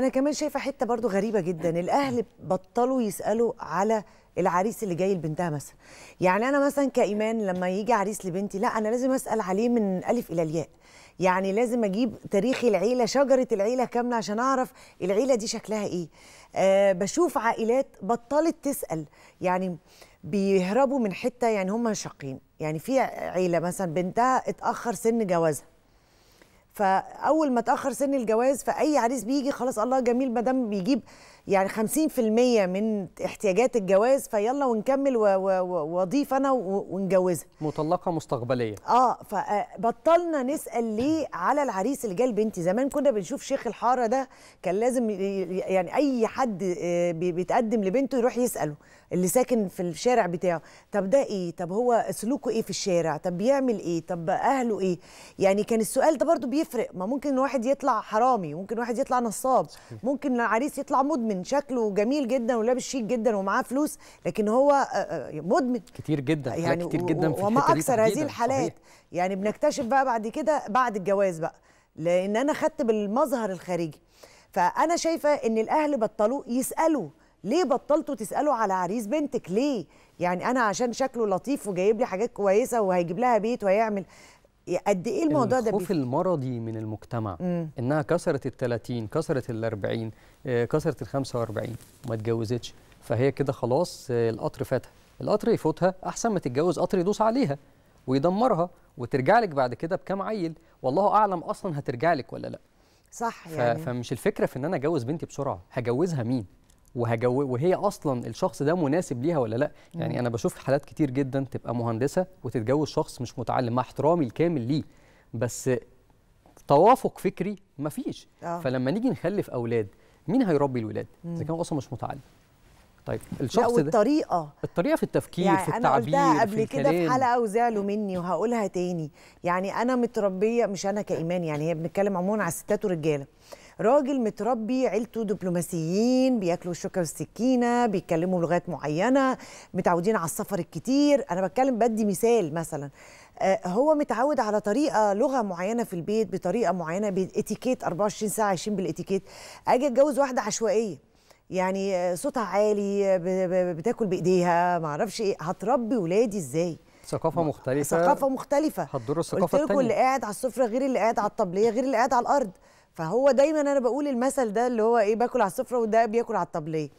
انا كمان شايفه حته برضو غريبه جدا الاهل بطلوا يسالوا على العريس اللي جاي لبنتها مثلا يعني انا مثلا كايمان لما يجي عريس لبنتي لا انا لازم اسال عليه من الف الى الياء يعني لازم اجيب تاريخ العيله شجره العيله كامله عشان اعرف العيله دي شكلها ايه أه بشوف عائلات بطلت تسال يعني بيهربوا من حته يعني هم شاقين يعني في عيله مثلا بنتها اتاخر سن جوازها فاول ما اتاخر سن الجواز فاي عريس بيجي خلاص الله جميل ما دام بيجيب يعني 50% من احتياجات الجواز فيلا ونكمل واضيف انا ونجوزها مطلقه مستقبليه اه فبطلنا آه، نسال ليه على العريس اللي جاي بنتي زمان كنا بنشوف شيخ الحاره ده كان لازم يعني اي حد آه، بيتقدم لبنته يروح يساله اللي ساكن في الشارع بتاعه طب ده ايه طب هو سلوكه ايه في الشارع طب بيعمل ايه طب اهله ايه يعني كان السؤال ده برضو بيفرق ما ممكن واحد يطلع حرامي ممكن واحد يطلع نصاب ممكن العريس يطلع مدمن شكله جميل جدا ولابس شيك جدا ومعاه فلوس لكن هو آه، آه، يعني مدمن كتير جدا يعني كتير جدا في وما اكثر هذه الحالات صحيح. يعني بنكتشف بقى بعد كده بعد الجواز بقى لان انا خدت بالمظهر الخارجي فانا شايفه ان الاهل بطلوا يسالوا ليه بطلتوا تسالوا على عريس بنتك ليه يعني انا عشان شكله لطيف وجايب لي حاجات كويسه وهيجيب لها بيت وهيعمل قد ايه الموضوع ده الخوف المرضي من المجتمع مم. انها كسرت ال 30 كسرت ال 40 آه، كسرت ال 45 وما اتجوزتش فهي كده خلاص آه، القطر فاتها القطر يفوتها احسن ما تتجوز قطر يدوس عليها ويدمرها وترجع لك بعد كده بكام عيل والله اعلم اصلا هترجع لك ولا لا صح يعني فمش الفكره في ان انا اجوز بنتي بسرعه هجوزها مين وهجوي وهي اصلا الشخص ده مناسب ليها ولا لا يعني انا بشوف حالات كتير جدا تبقى مهندسه وتتجوز شخص مش متعلم مع احترامي الكامل ليه بس توافق فكري مفيش فيش آه. فلما نيجي نخلف اولاد مين هيربي الولاد اذا كان اصلا مش متعلم طيب الشخص ده الطريقه الطريقه في التفكير يعني في التعبير أنا قلتها قبل كده في حلقه وزعلوا مني وهقولها تاني يعني انا متربيه مش انا كايمان يعني هي بنتكلم عموما على الستات والرجاله راجل متربي عيلته دبلوماسيين بياكلوا الشوكه والسكينه بيتكلموا لغات معينه متعودين على السفر الكتير انا بتكلم بدي مثال مثلا آه، هو متعود على طريقه لغه معينه في البيت بطريقه معينه باتيكيت 24 ساعه عايشين بالاتيكيت اجي اتجوز واحده عشوائيه يعني آه، صوتها عالي بتاكل بايديها ما اعرفش ايه هتربي ولادي ازاي ثقافة مختلفة ثقافة مختلفة هتضر الثقافة التانية اللي قاعد على السفرة غير اللي قاعد على الطبلية غير اللي قاعد على الأرض فهو دايما انا بقول المثل ده اللي هو ايه باكل على السفره وده بياكل على الطبليه